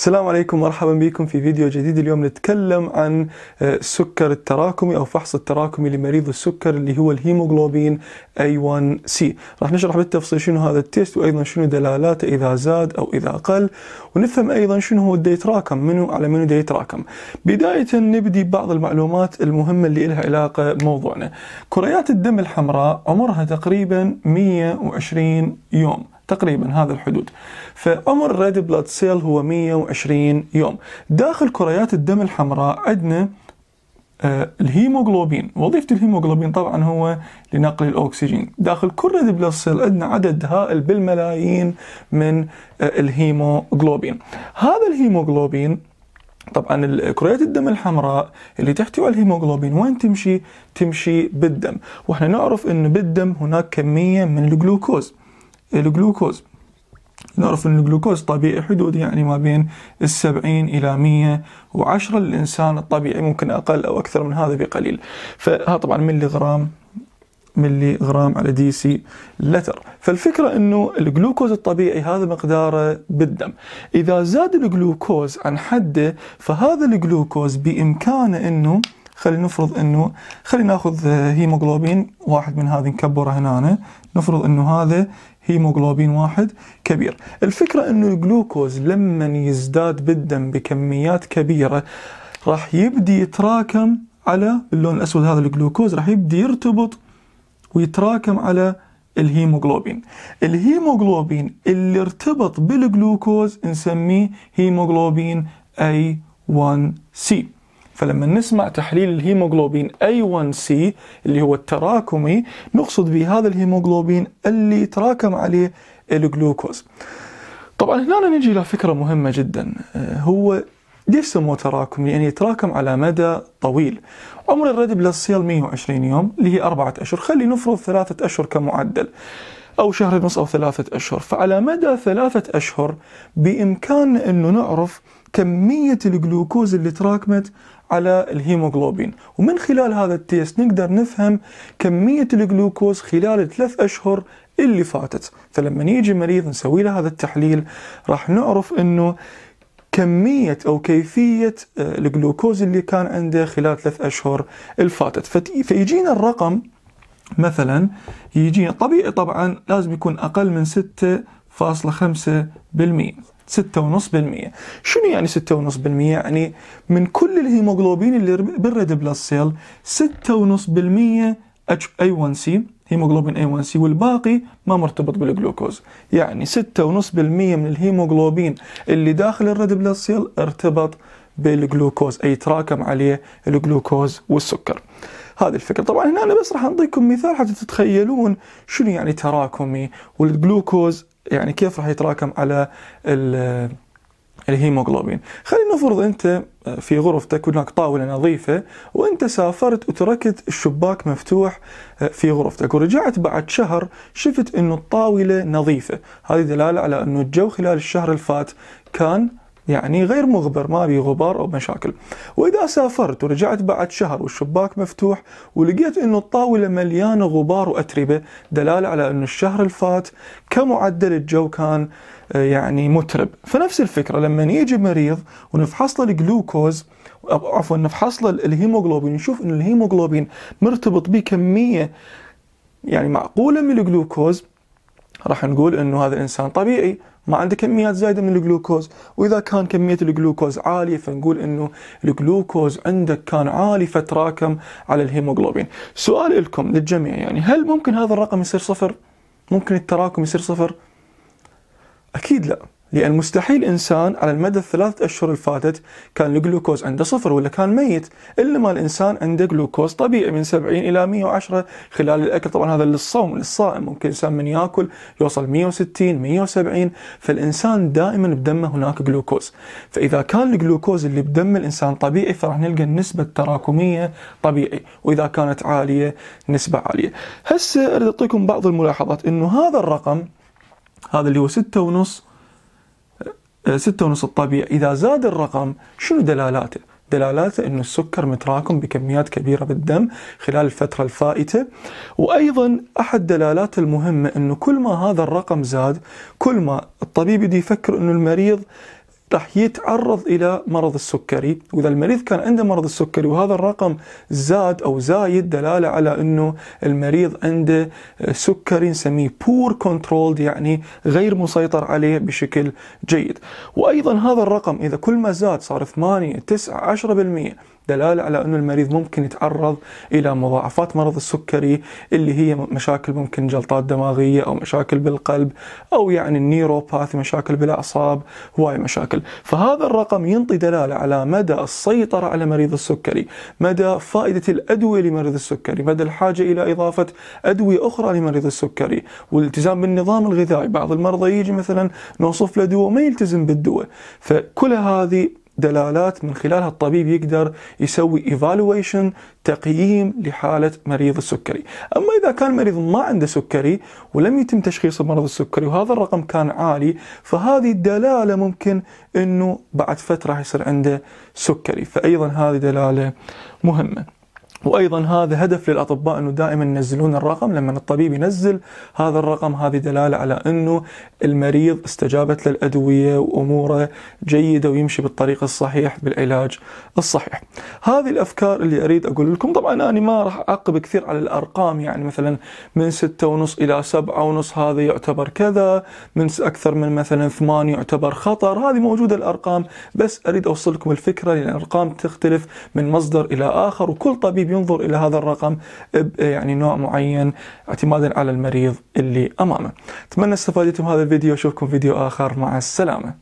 السلام عليكم مرحبا بكم في فيديو جديد اليوم نتكلم عن السكر آه، التراكمي او فحص التراكمي لمريض السكر اللي هو الهيموغلوبين A1C راح نشرح بالتفصيل شنو هذا التيست وايضا شنو دلالاته اذا زاد او اذا قل ونفهم ايضا شنو هو يتراكم منو على منو يتراكم بدايه نبدي بعض المعلومات المهمه اللي لها علاقه بموضوعنا كريات الدم الحمراء عمرها تقريبا 120 يوم تقريبا هذا الحدود فعمر الريد بلاد سيل هو 120 يوم داخل كريات الدم الحمراء عندنا آه، الهيموغلوبين وظيفة الهيموغلوبين طبعا هو لنقل الأكسجين داخل كل ريد بلاد سيل عندنا عدد هائل بالملايين من آه، الهيموغلوبين هذا الهيموغلوبين طبعا كريات الدم الحمراء اللي تحتوي على الهيموغلوبين وين تمشي؟ تمشي بالدم، واحنا نعرف انه بالدم هناك كميه من الجلوكوز، الجلوكوز نعرف أن الجلوكوز طبيعي حدود يعني ما بين السبعين إلى مية وعشرة للإنسان الطبيعي ممكن أقل أو أكثر من هذا بقليل فها طبعا ملي غرام ملي غرام على دي سي لتر فالفكرة أنه الجلوكوز الطبيعي هذا مقداره بالدم إذا زاد الجلوكوز عن حده فهذا الجلوكوز بإمكانه أنه خلينا نفرض انه خلينا ناخذ آه، هيموغلوبين واحد من هذه نكبره هنا أنا. نفرض انه هذا هيموغلوبين واحد كبير الفكرة انه الجلوكوز لما يزداد بالدم بكميات كبيرة راح يبدي يتراكم على اللون الاسود هذا الجلوكوز راح يبدي يرتبط ويتراكم على الهيموغلوبين الهيموغلوبين اللي ارتبط بالجلوكوز نسميه هيموغلوبين A1C فلما نسمع تحليل الهيموغلوبين A1C اللي هو التراكمي نقصد بهذا الهيموغلوبين اللي تراكم عليه الجلوكوز طبعا هنا نجي الى فكره مهمه جدا آه، هو ليش سموه تراكمي؟ يعني يتراكم على مدى طويل. عمر الريد بلس سيل 120 يوم اللي هي أربعة أشهر، خلي نفرض ثلاثة أشهر كمعدل. أو شهر ونص أو ثلاثة أشهر، فعلى مدى ثلاثة أشهر بإمكاننا أنه نعرف كمية الجلوكوز اللي تراكمت على الهيموغلوبين ومن خلال هذا التيست نقدر نفهم كمية الجلوكوز خلال الثلاث أشهر اللي فاتت فلما يجي مريض نسوي له هذا التحليل راح نعرف أنه كمية أو كيفية آه، الجلوكوز اللي كان عنده خلال ثلاث أشهر الفاتت فيجينا الرقم مثلا يجينا طبيعي طبعا لازم يكون أقل من 6.5% 6.5% شنو يعني 6.5% يعني من كل الهيموغلوبين اللي بالريد بلس سيل 6.5% H1C هيموغلوبين A1C والباقي ما مرتبط بالجلوكوز يعني 6.5% من الهيموغلوبين اللي داخل الريد بلس سيل ارتبط بالجلوكوز اي تراكم عليه الجلوكوز والسكر هذه الفكره طبعا هنا انا بس راح اعطيكم مثال حتى تتخيلون شنو يعني تراكمي والجلوكوز يعني كيف راح يتراكم على الهيموغلوبين خلينا نفرض انت آه، في غرفتك هناك طاوله نظيفه وانت سافرت وتركت الشباك مفتوح آه، في غرفتك ورجعت بعد شهر شفت انه الطاوله نظيفه هذه دلاله على انه الجو خلال الشهر الفات كان يعني غير مغبر ما بي غبار أو مشاكل وإذا سافرت ورجعت بعد شهر والشباك مفتوح ولقيت أنه الطاولة مليانة غبار وأتربة دلالة على أنه الشهر الفات كمعدل الجو كان آه، يعني مترب فنفس الفكرة لما يجي مريض ونفحص له الجلوكوز عفوا نفحص له الهيموغلوبين نشوف أن الهيموغلوبين مرتبط بكمية يعني معقولة من الجلوكوز راح نقول انه هذا الانسان طبيعي ما عنده كميات زايده من الجلوكوز واذا كان كميه الجلوكوز عاليه فنقول انه الجلوكوز عندك كان عالي فتراكم على الهيموغلوبين سؤال لكم للجميع يعني هل ممكن هذا الرقم يصير صفر ممكن التراكم يصير صفر اكيد لا لأن مستحيل إنسان على المدى الثلاثة أشهر الفاتت كان الجلوكوز عنده صفر ولا كان ميت إلا ما الإنسان عنده جلوكوز طبيعي من 70 إلى 110 خلال الأكل طبعا هذا للصوم للصائم ممكن إنسان من يأكل يوصل 160 170 فالإنسان دائما بدمه هناك جلوكوز فإذا كان الجلوكوز اللي بدم الإنسان طبيعي فراح نلقى النسبة التراكمية طبيعي وإذا كانت عالية نسبة عالية هسه أريد أعطيكم بعض الملاحظات أنه هذا الرقم هذا اللي هو ستة ونص ستة ونص الطبيعي إذا زاد الرقم شنو دلالاته؟ دلالاته أن السكر متراكم بكميات كبيرة بالدم خلال الفترة الفائتة وأيضا أحد دلالات المهمة أنه كل ما هذا الرقم زاد كل ما الطبيب يفكر أن المريض راح يتعرض الى مرض السكري واذا المريض كان عنده مرض السكري وهذا الرقم زاد او زايد دلاله على انه المريض عنده سكري نسميه بور كنترولد يعني غير مسيطر عليه بشكل جيد وايضا هذا الرقم اذا كل ما زاد صار 8 9 10% دلالة على أن المريض ممكن يتعرض إلى مضاعفات مرض السكري اللي هي مشاكل ممكن جلطات دماغية أو مشاكل بالقلب أو يعني النيروباث مشاكل بالأعصاب هواي مشاكل فهذا الرقم ينطي دلالة على مدى السيطرة على مريض السكري مدى فائدة الأدوية لمريض السكري مدى الحاجة إلى إضافة أدوية أخرى لمريض السكري والالتزام بالنظام الغذائي بعض المرضى يجي مثلا نوصف له دواء ما يلتزم بالدواء فكل هذه دلالات من خلالها الطبيب يقدر يسوي ايفالويشن تقييم لحاله مريض السكري، اما اذا كان المريض ما عنده سكري ولم يتم تشخيص مرض السكري وهذا الرقم كان عالي فهذه الدلاله ممكن انه بعد فتره يصير عنده سكري، فايضا هذه دلاله مهمه. وايضا هذا هدف للاطباء انه دائما ينزلون الرقم لما الطبيب ينزل هذا الرقم هذه دلاله على انه المريض استجابت للادويه واموره جيده ويمشي بالطريق الصحيح بالعلاج الصحيح. هذه الافكار اللي اريد اقول لكم طبعا انا ما راح اعقب كثير على الارقام يعني مثلا من ستة ونص الى سبعة ونص هذا يعتبر كذا من اكثر من مثلا ثمانية يعتبر خطر هذه موجوده الارقام بس اريد اوصل لكم الفكره لان الارقام تختلف من مصدر الى اخر وكل طبيب الطبيب ينظر الى هذا الرقم يعني نوع معين اعتمادا على المريض اللي امامه اتمنى استفادتم هذا الفيديو اشوفكم فيديو اخر مع السلامه